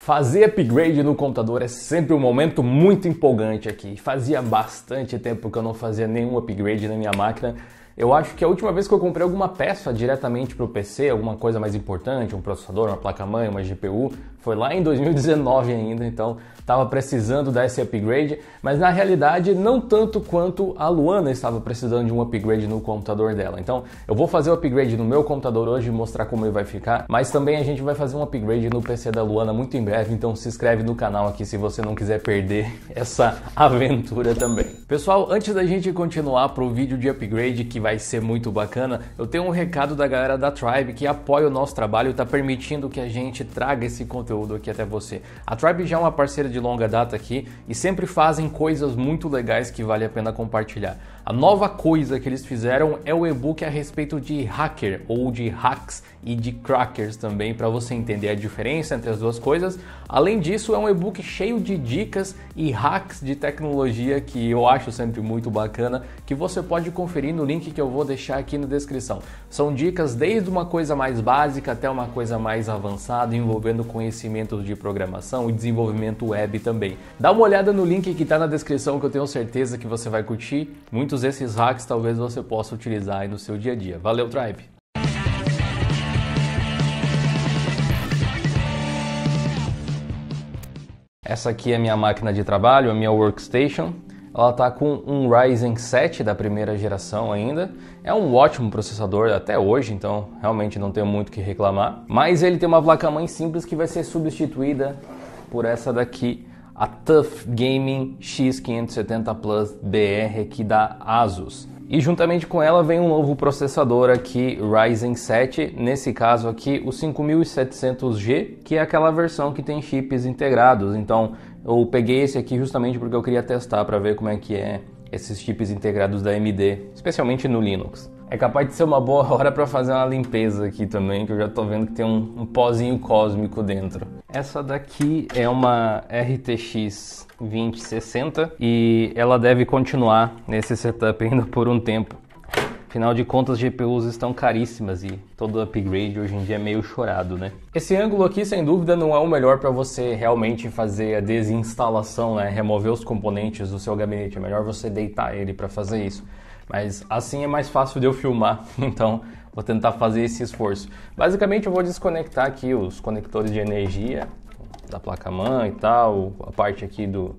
Fazer upgrade no computador é sempre um momento muito empolgante aqui. Fazia bastante tempo que eu não fazia nenhum upgrade na minha máquina eu acho que a última vez que eu comprei alguma peça diretamente para o PC, alguma coisa mais importante, um processador, uma placa-mãe, uma GPU, foi lá em 2019 ainda, então estava precisando desse upgrade, mas na realidade não tanto quanto a Luana estava precisando de um upgrade no computador dela. Então eu vou fazer o upgrade no meu computador hoje e mostrar como ele vai ficar, mas também a gente vai fazer um upgrade no PC da Luana muito em breve, então se inscreve no canal aqui se você não quiser perder essa aventura também. Pessoal, antes da gente continuar para o vídeo de upgrade que vai vai ser muito bacana, eu tenho um recado da galera da Tribe que apoia o nosso trabalho e está permitindo que a gente traga esse conteúdo aqui até você. A Tribe já é uma parceira de longa data aqui e sempre fazem coisas muito legais que vale a pena compartilhar. A nova coisa que eles fizeram é o e-book a respeito de hacker ou de hacks e de crackers também, para você entender a diferença entre as duas coisas. Além disso, é um e-book cheio de dicas e hacks de tecnologia que eu acho sempre muito bacana, que você pode conferir no link que eu vou deixar aqui na descrição. São dicas desde uma coisa mais básica até uma coisa mais avançada, envolvendo conhecimentos de programação e desenvolvimento web também. Dá uma olhada no link que está na descrição que eu tenho certeza que você vai curtir. Muitos muitos esses hacks talvez você possa utilizar aí no seu dia a dia. Valeu, Tribe! Essa aqui é a minha máquina de trabalho, a minha workstation. Ela está com um Ryzen 7 da primeira geração ainda. É um ótimo processador até hoje, então realmente não tenho muito que reclamar. Mas ele tem uma placa-mãe simples que vai ser substituída por essa daqui a Tough Gaming X570 Plus BR aqui da Asus. E juntamente com ela vem um novo processador aqui Ryzen 7, nesse caso aqui o 5700G, que é aquela versão que tem chips integrados. Então eu peguei esse aqui justamente porque eu queria testar para ver como é que é esses chips integrados da AMD, especialmente no Linux. É capaz de ser uma boa hora para fazer uma limpeza aqui também, que eu já tô vendo que tem um, um pozinho cósmico dentro. Essa daqui é uma RTX 2060 e ela deve continuar nesse setup ainda por um tempo. Afinal de contas, GPUs estão caríssimas e todo upgrade hoje em dia é meio chorado, né? Esse ângulo aqui, sem dúvida, não é o melhor para você realmente fazer a desinstalação, né? Remover os componentes do seu gabinete. É melhor você deitar ele para fazer isso. Mas assim é mais fácil de eu filmar, então vou tentar fazer esse esforço. Basicamente eu vou desconectar aqui os conectores de energia da placa-mãe e tal, a parte aqui do,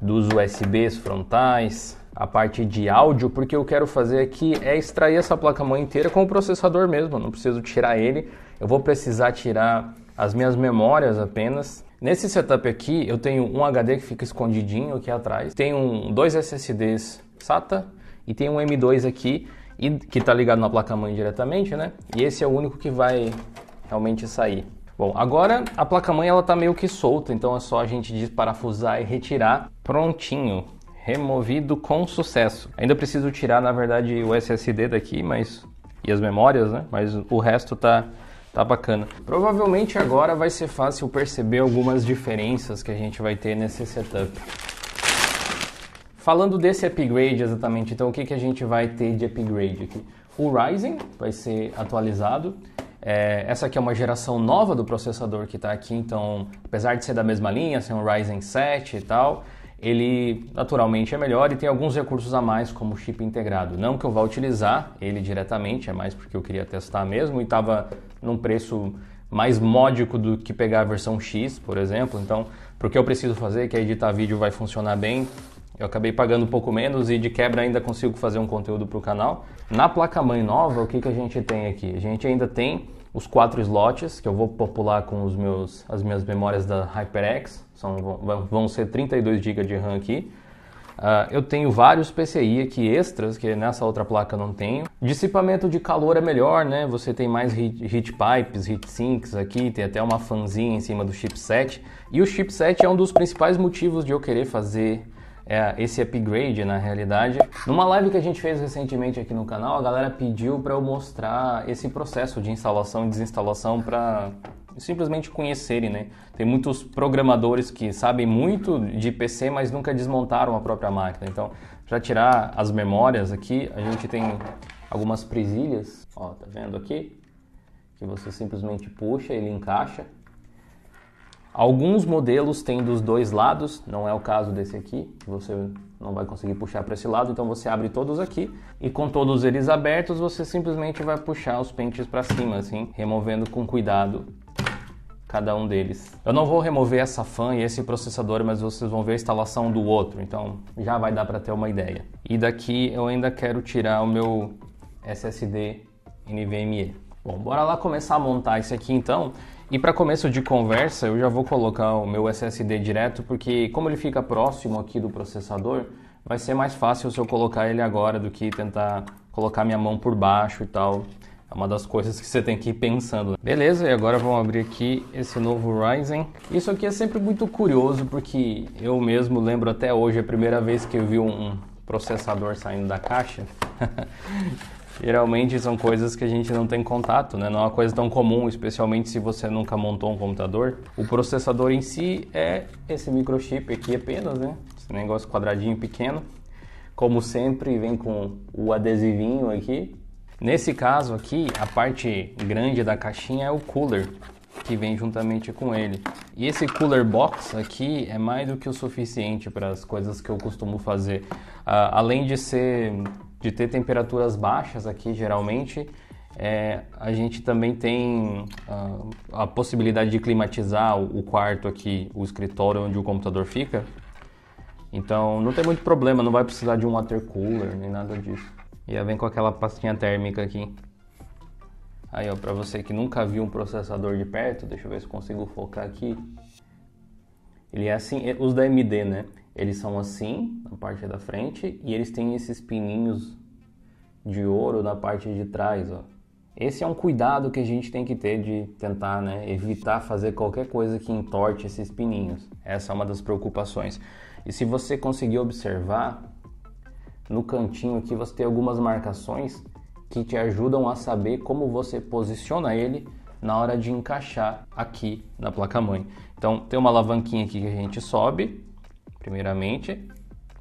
dos USBs frontais, a parte de áudio, porque eu quero fazer aqui é extrair essa placa-mãe inteira com o processador mesmo, não preciso tirar ele, eu vou precisar tirar as minhas memórias apenas. Nesse setup aqui, eu tenho um HD que fica escondidinho aqui atrás, tenho dois SSDs SATA, e tem um M2 aqui e, que está ligado na placa-mãe diretamente, né? E esse é o único que vai realmente sair. Bom, agora a placa-mãe ela está meio que solta, então é só a gente desparafusar e retirar. Prontinho, removido com sucesso. Ainda preciso tirar, na verdade, o SSD daqui, mas e as memórias, né? Mas o resto tá tá bacana. Provavelmente agora vai ser fácil perceber algumas diferenças que a gente vai ter nesse setup. Falando desse upgrade exatamente, então o que, que a gente vai ter de upgrade aqui? O Ryzen vai ser atualizado. É, essa aqui é uma geração nova do processador que está aqui, então, apesar de ser da mesma linha, ser um Ryzen 7 e tal, ele naturalmente é melhor e tem alguns recursos a mais, como chip integrado. Não que eu vá utilizar ele diretamente, é mais porque eu queria testar mesmo e estava num preço mais módico do que pegar a versão X, por exemplo. Então, porque eu preciso fazer, que é editar vídeo vai funcionar bem, eu acabei pagando um pouco menos e de quebra ainda consigo fazer um conteúdo para o canal. Na placa-mãe nova, o que, que a gente tem aqui? A gente ainda tem os quatro slots que eu vou popular com os meus, as minhas memórias da HyperX. São, vão, vão ser 32 GB de RAM aqui. Uh, eu tenho vários PCI aqui extras, que nessa outra placa não tenho. Dissipamento de calor é melhor, né? Você tem mais heat, heat pipes, heat sinks aqui, tem até uma fanzinha em cima do chipset. E o chipset é um dos principais motivos de eu querer fazer é, esse upgrade na realidade. Numa live que a gente fez recentemente aqui no canal, a galera pediu para eu mostrar esse processo de instalação e desinstalação para simplesmente conhecerem, né? Tem muitos programadores que sabem muito de PC, mas nunca desmontaram a própria máquina. Então, para tirar as memórias aqui, a gente tem algumas presilhas, ó, tá vendo aqui? Que você simplesmente puxa, ele encaixa Alguns modelos têm dos dois lados, não é o caso desse aqui, você não vai conseguir puxar para esse lado, então você abre todos aqui e com todos eles abertos, você simplesmente vai puxar os pentes para cima, assim, removendo com cuidado cada um deles. Eu não vou remover essa fan e esse processador, mas vocês vão ver a instalação do outro, então já vai dar para ter uma ideia. E daqui eu ainda quero tirar o meu SSD NVMe. Bom, bora lá começar a montar isso aqui então. E para começo de conversa, eu já vou colocar o meu SSD direto, porque como ele fica próximo aqui do processador, vai ser mais fácil se eu colocar ele agora do que tentar colocar minha mão por baixo e tal. É uma das coisas que você tem que ir pensando. Beleza, e agora vamos abrir aqui esse novo Ryzen. Isso aqui é sempre muito curioso, porque eu mesmo lembro até hoje, a primeira vez que eu vi um processador saindo da caixa. geralmente são coisas que a gente não tem contato, né? Não é uma coisa tão comum, especialmente se você nunca montou um computador. O processador em si é esse microchip aqui apenas, né? Esse negócio quadradinho pequeno. Como sempre, vem com o adesivinho aqui. Nesse caso aqui, a parte grande da caixinha é o cooler, que vem juntamente com ele. E esse cooler box aqui é mais do que o suficiente para as coisas que eu costumo fazer. Uh, além de ser de ter temperaturas baixas aqui, geralmente, é, a gente também tem a, ah, a possibilidade de climatizar o, o, quarto aqui, o escritório onde o computador fica. Então não tem muito problema, não vai precisar de um water cooler nem nada disso. E aí vem com aquela pastinha térmica aqui. Aí ó, pra você que nunca viu um processador de perto, deixa eu ver se consigo focar aqui. Ele é assim, é, os da AMD, né? Eles são assim, na parte da frente, e eles têm esses pininhos de ouro na parte de trás, ó. Esse é um cuidado que a gente tem que ter de tentar né, evitar fazer qualquer coisa que entorte esses pininhos. Essa é uma das preocupações. E se você conseguir observar, no cantinho aqui você tem algumas marcações que te ajudam a saber como você posiciona ele na hora de encaixar aqui na placa-mãe. Então tem uma alavanquinha aqui que a gente sobe, primeiramente.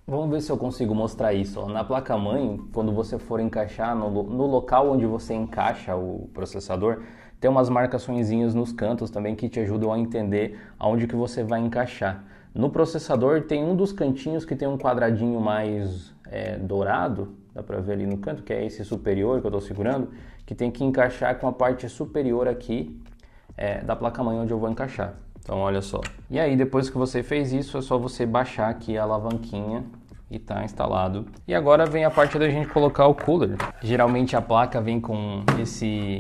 Vamos ver se eu consigo mostrar isso. Na placa-mãe, quando você for encaixar no, no local onde você encaixa o processador, tem umas marcaçõezinhas nos cantos também que te ajudam a entender aonde que você vai encaixar. No processador tem um dos cantinhos que tem um quadradinho mais é, dourado, dá para ver ali no canto, que é esse superior que eu estou segurando, que tem que encaixar com a parte superior aqui é, da placa-mãe onde eu vou encaixar. Então olha só. E aí depois que você fez isso, é só você baixar aqui a alavanquinha e tá instalado. E agora vem a parte da gente colocar o cooler. Geralmente a placa vem com esse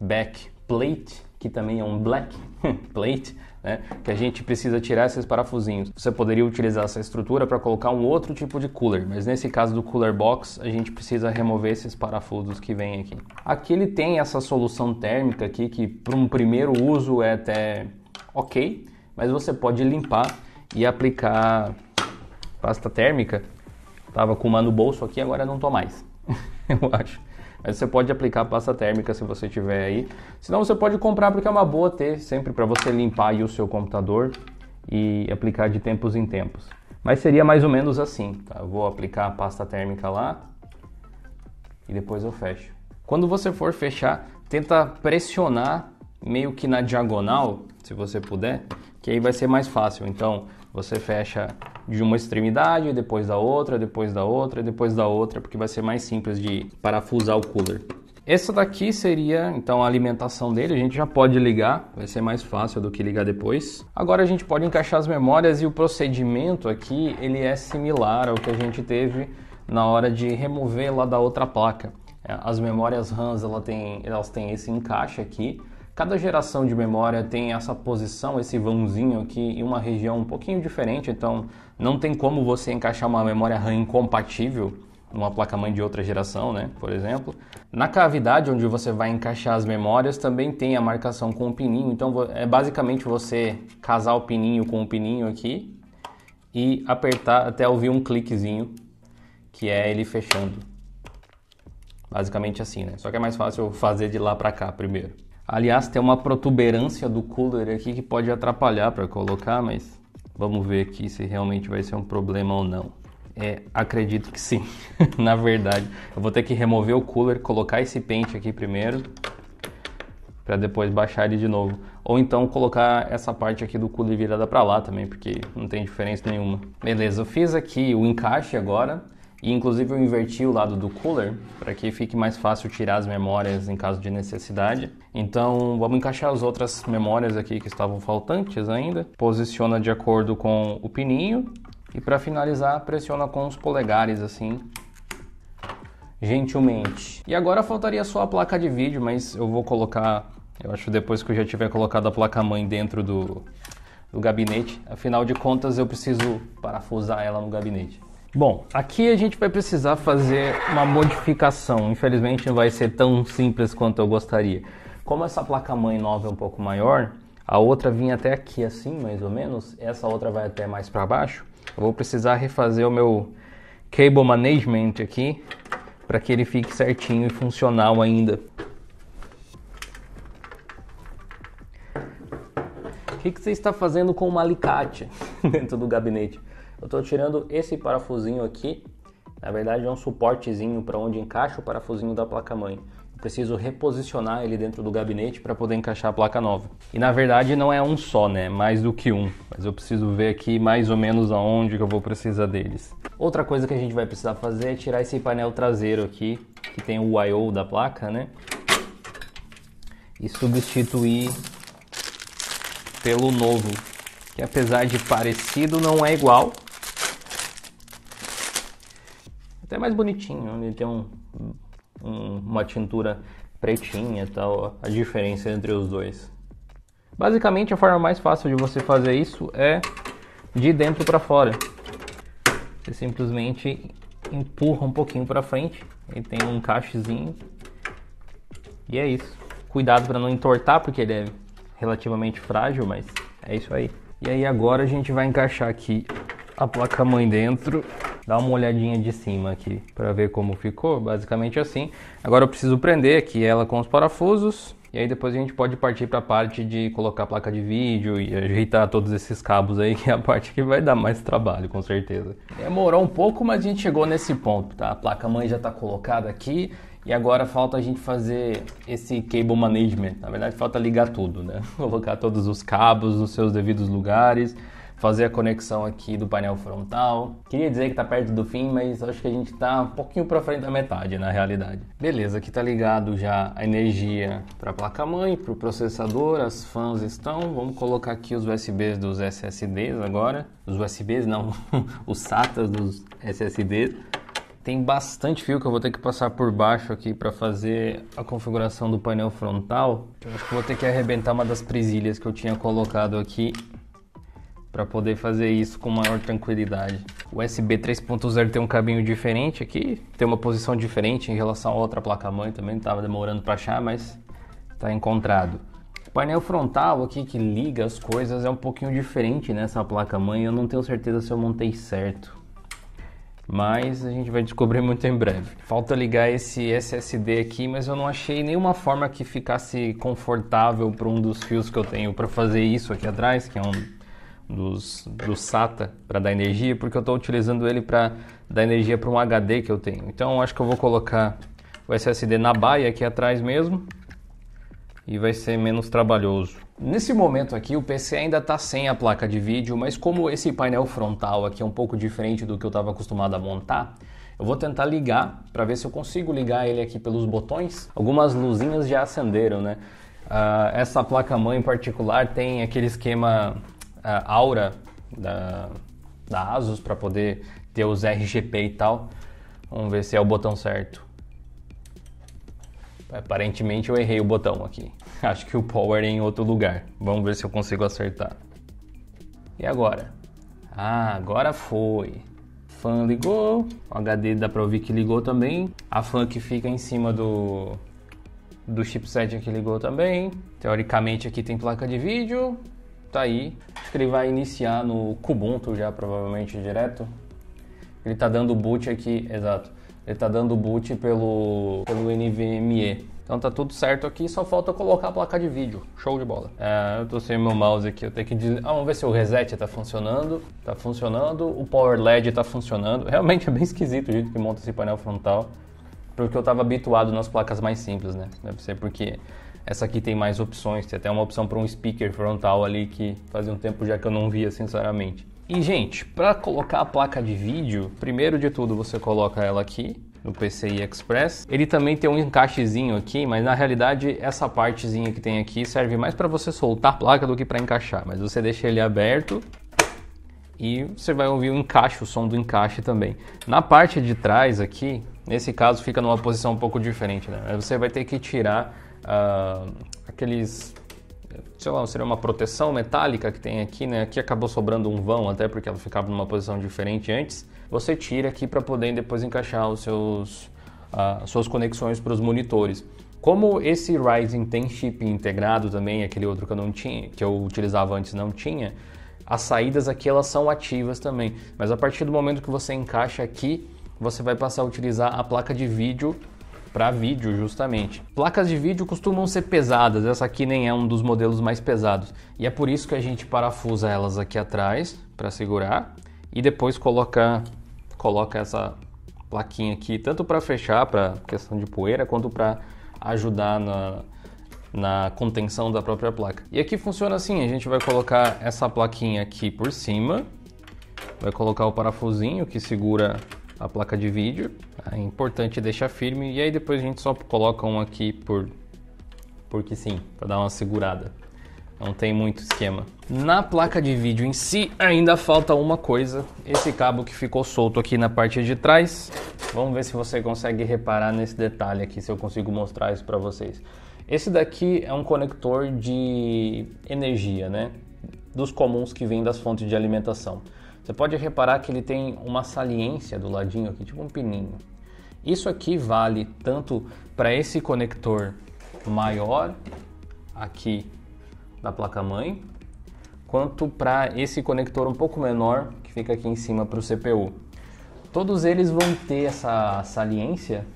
back plate, que também é um black plate, né? que a gente precisa tirar esses parafusinhos. Você poderia utilizar essa estrutura para colocar um outro tipo de cooler, mas nesse caso do cooler box, a gente precisa remover esses parafusos que vem aqui. Aqui ele tem essa solução térmica aqui que para um primeiro uso é até ok, mas você pode limpar e aplicar pasta térmica. Tava com uma no bolso aqui, agora não tô mais, eu acho. Mas você pode aplicar pasta térmica se você tiver aí. Senão você pode comprar porque é uma boa ter sempre para você limpar aí o seu computador e aplicar de tempos em tempos. Mas seria mais ou menos assim, tá? Eu vou aplicar a pasta térmica lá e depois eu fecho. Quando você for fechar, tenta pressionar meio que na diagonal se você puder, que aí vai ser mais fácil. Então, você fecha de uma extremidade, depois da outra, depois da outra, depois da outra, porque vai ser mais simples de parafusar o cooler. Essa daqui seria então a alimentação dele, a gente já pode ligar, vai ser mais fácil do que ligar depois. Agora a gente pode encaixar as memórias e o procedimento aqui, ele é similar ao que a gente teve na hora de remover lá da outra placa. É, as memórias RAMs, ela tem, elas têm esse encaixe aqui, Cada geração de memória tem essa posição, esse vãozinho aqui em uma região um pouquinho diferente, então não tem como você encaixar uma memória RAM incompatível numa placa-mãe de outra geração, né, por exemplo. Na cavidade onde você vai encaixar as memórias também tem a marcação com o pininho, então é basicamente você casar o pininho com o pininho aqui e apertar até ouvir um cliquezinho, que é ele fechando. Basicamente assim, né? Só que é mais fácil fazer de lá para cá primeiro. Aliás, tem uma protuberância do cooler aqui que pode atrapalhar para colocar, mas vamos ver aqui se realmente vai ser um problema ou não. É, acredito que sim, na verdade. Eu vou ter que remover o cooler, colocar esse pente aqui primeiro, para depois baixar ele de novo. Ou então colocar essa parte aqui do cooler virada para lá também, porque não tem diferença nenhuma. Beleza, eu fiz aqui o encaixe agora. E inclusive eu inverti o lado do cooler para que fique mais fácil tirar as memórias em caso de necessidade. Então vamos encaixar as outras memórias aqui que estavam faltantes ainda. Posiciona de acordo com o pininho e para finalizar pressiona com os polegares assim gentilmente. E agora faltaria só a placa de vídeo, mas eu vou colocar, eu acho depois que eu já tiver colocado a placa mãe dentro do do gabinete. Afinal de contas eu preciso parafusar ela no gabinete. Bom, aqui a gente vai precisar fazer uma modificação. Infelizmente não vai ser tão simples quanto eu gostaria. Como essa placa-mãe nova é um pouco maior, a outra vinha até aqui assim, mais ou menos. Essa outra vai até mais para baixo. Eu vou precisar refazer o meu cable management aqui para que ele fique certinho e funcional ainda. O que, que você está fazendo com um alicate dentro do gabinete? eu estou tirando esse parafusinho aqui, na verdade é um suportezinho para onde encaixa o parafusinho da placa-mãe. preciso reposicionar ele dentro do gabinete para poder encaixar a placa nova. E na verdade não é um só, né? É mais do que um. Mas eu preciso ver aqui mais ou menos aonde que eu vou precisar deles. Outra coisa que a gente vai precisar fazer é tirar esse painel traseiro aqui, que tem o I.O. da placa, né? E substituir pelo novo, que apesar de parecido não é igual, Até mais bonitinho, ele tem um, um, uma tintura pretinha e tal, a diferença entre os dois. Basicamente, a forma mais fácil de você fazer isso é de dentro para fora. Você simplesmente empurra um pouquinho para frente, ele tem um cachezinho. E é isso. Cuidado para não entortar, porque ele é relativamente frágil, mas é isso aí. E aí agora a gente vai encaixar aqui a placa-mãe dentro Dá uma olhadinha de cima aqui para ver como ficou, basicamente assim. Agora eu preciso prender aqui ela com os parafusos. E aí depois a gente pode partir para a parte de colocar a placa de vídeo e ajeitar todos esses cabos aí, que é a parte que vai dar mais trabalho, com certeza. Demorou um pouco, mas a gente chegou nesse ponto, tá? A placa mãe já está colocada aqui e agora falta a gente fazer esse cable management. Na verdade, falta ligar tudo, né? Colocar todos os cabos nos seus devidos lugares fazer a conexão aqui do painel frontal. Queria dizer que está perto do fim, mas acho que a gente está um pouquinho para frente da metade, na realidade. Beleza, aqui está ligado já a energia para a placa-mãe, para o processador, as fãs estão. Vamos colocar aqui os USBs dos SSDs agora. Os USBs não, os SATAs dos SSDs. Tem bastante fio que eu vou ter que passar por baixo aqui para fazer a configuração do painel frontal. Eu acho que vou ter que arrebentar uma das presilhas que eu tinha colocado aqui para poder fazer isso com maior tranquilidade. O USB 3.0 tem um caminho diferente aqui, tem uma posição diferente em relação a outra placa-mãe também, estava demorando para achar, mas está encontrado. O painel frontal aqui que liga as coisas é um pouquinho diferente nessa placa-mãe, eu não tenho certeza se eu montei certo. Mas a gente vai descobrir muito em breve. Falta ligar esse SSD aqui, mas eu não achei nenhuma forma que ficasse confortável para um dos fios que eu tenho para fazer isso aqui atrás, que é um dos, do SATA para dar energia, porque eu estou utilizando ele para dar energia para um HD que eu tenho. Então acho que eu vou colocar o SSD na baia aqui atrás mesmo e vai ser menos trabalhoso. Nesse momento aqui o PC ainda está sem a placa de vídeo, mas como esse painel frontal aqui é um pouco diferente do que eu estava acostumado a montar, eu vou tentar ligar para ver se eu consigo ligar ele aqui pelos botões. Algumas luzinhas já acenderam, né? Uh, essa placa-mãe em particular tem aquele esquema Aura da, da Asus para poder ter os RGP e tal. Vamos ver se é o botão certo. Aparentemente eu errei o botão aqui. Acho que o power é em outro lugar. Vamos ver se eu consigo acertar. E agora? Ah, agora foi. Fan ligou. O HD dá pra ouvir que ligou também. A fan que fica em cima do, do chipset aqui ligou também. Teoricamente aqui tem placa de vídeo. Tá aí que ele vai iniciar no Kubuntu já, provavelmente, direto. Ele está dando boot aqui, exato. Ele está dando boot pelo, pelo NVMe. Então tá tudo certo aqui, só falta colocar a placa de vídeo. Show de bola. É, eu tô sem meu mouse aqui, eu tenho que des... ah, vamos ver se o reset tá funcionando. Tá funcionando, o power LED tá funcionando. Realmente é bem esquisito o jeito que monta esse painel frontal. Porque eu tava habituado nas placas mais simples, né? Deve ser porque essa aqui tem mais opções, tem até uma opção para um speaker frontal ali que fazia um tempo já que eu não via, sinceramente. E gente, para colocar a placa de vídeo, primeiro de tudo você coloca ela aqui no PCI Express. Ele também tem um encaixezinho aqui, mas na realidade essa partezinha que tem aqui serve mais para você soltar a placa do que para encaixar. Mas você deixa ele aberto e você vai ouvir o encaixe, o som do encaixe também. Na parte de trás aqui, nesse caso fica numa posição um pouco diferente, né? Você vai ter que tirar ah, aqueles sei lá, seria uma proteção metálica que tem aqui, né? Aqui acabou sobrando um vão, até porque ela ficava numa posição diferente antes. Você tira aqui para poder depois encaixar os seus, uh, suas conexões para os monitores. Como esse Ryzen tem chip integrado também, aquele outro que eu não tinha, que eu utilizava antes não tinha, as saídas aqui elas são ativas também. Mas a partir do momento que você encaixa aqui, você vai passar a utilizar a placa de vídeo para vídeo justamente. Placas de vídeo costumam ser pesadas, essa aqui nem é um dos modelos mais pesados. E é por isso que a gente parafusa elas aqui atrás para segurar e depois coloca coloca essa plaquinha aqui tanto para fechar para questão de poeira quanto para ajudar na na contenção da própria placa. E aqui funciona assim, a gente vai colocar essa plaquinha aqui por cima, vai colocar o parafusinho que segura a placa de vídeo. Tá? É importante deixar firme e aí depois a gente só coloca um aqui por porque sim, para dar uma segurada. Não tem muito esquema. Na placa de vídeo em si ainda falta uma coisa, esse cabo que ficou solto aqui na parte de trás. Vamos ver se você consegue reparar nesse detalhe aqui, se eu consigo mostrar isso para vocês. Esse daqui é um conector de energia, né? Dos comuns que vêm das fontes de alimentação. Você pode reparar que ele tem uma saliência do ladinho aqui, tipo um pininho. Isso aqui vale tanto para esse conector maior aqui da placa-mãe, quanto para esse conector um pouco menor que fica aqui em cima para o CPU. Todos eles vão ter essa saliência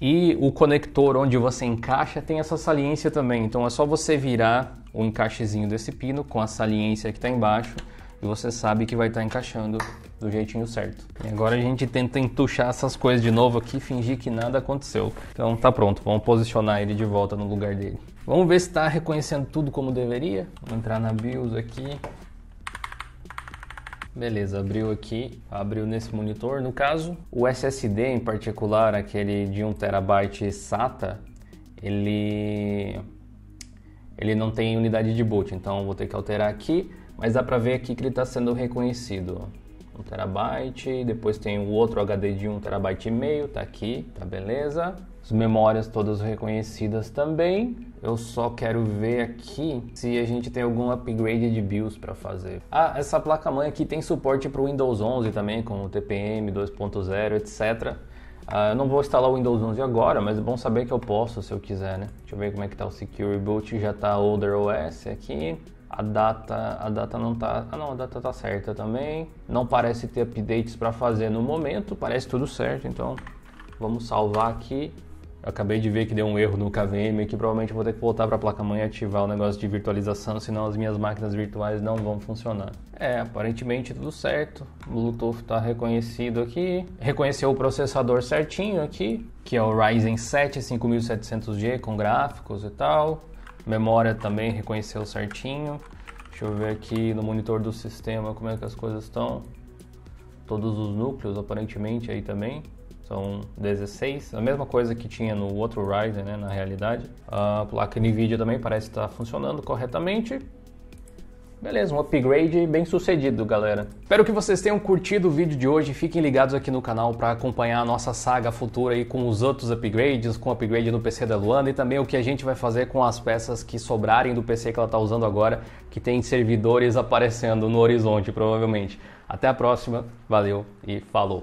e o conector onde você encaixa tem essa saliência também. Então é só você virar o encaixezinho desse pino com a saliência que está embaixo você sabe que vai estar tá encaixando do jeitinho certo. E agora a gente tenta entuchar essas coisas de novo aqui, fingir que nada aconteceu. Então tá pronto, vamos posicionar ele de volta no lugar dele. Vamos ver se está reconhecendo tudo como deveria. Vamos entrar na BIOS aqui. Beleza, abriu aqui, abriu nesse monitor. No caso, o SSD em particular, aquele de 1 terabyte SATA, ele ele não tem unidade de boot, então vou ter que alterar aqui. Mas dá para ver aqui que ele está sendo reconhecido. 1 terabyte, depois tem o outro HD de 1 terabyte e meio, tá aqui, tá beleza. As memórias todas reconhecidas também. Eu só quero ver aqui se a gente tem algum upgrade de BIOS para fazer. Ah, essa placa-mãe aqui tem suporte para o Windows 11 também, com o TPM 2.0, etc. Ah, eu não vou instalar o Windows 11 agora, mas é bom saber que eu posso se eu quiser, né? Deixa eu ver como é que tá o Secure Boot, já tá Older OS aqui a data, a data não tá, ah não, a data tá certa também. Não parece ter updates para fazer no momento, parece tudo certo, então vamos salvar aqui. Eu acabei de ver que deu um erro no KVM que provavelmente vou ter que voltar para a placa mãe e ativar o negócio de virtualização, senão as minhas máquinas virtuais não vão funcionar. É, aparentemente tudo certo. O Bluetooth está reconhecido aqui. Reconheceu o processador certinho aqui, que é o Ryzen 7 5700G com gráficos e tal. Memória também reconheceu certinho. Deixa eu ver aqui no monitor do sistema como é que as coisas estão. Todos os núcleos aparentemente aí também. São 16, a mesma coisa que tinha no outro Ryzen, né, na realidade. A placa NVIDIA também parece estar funcionando corretamente. Beleza, um upgrade bem sucedido, galera. Espero que vocês tenham curtido o vídeo de hoje. Fiquem ligados aqui no canal para acompanhar a nossa saga futura aí com os outros upgrades, com o upgrade no PC da Luana e também o que a gente vai fazer com as peças que sobrarem do PC que ela está usando agora, que tem servidores aparecendo no horizonte, provavelmente. Até a próxima, valeu e falou!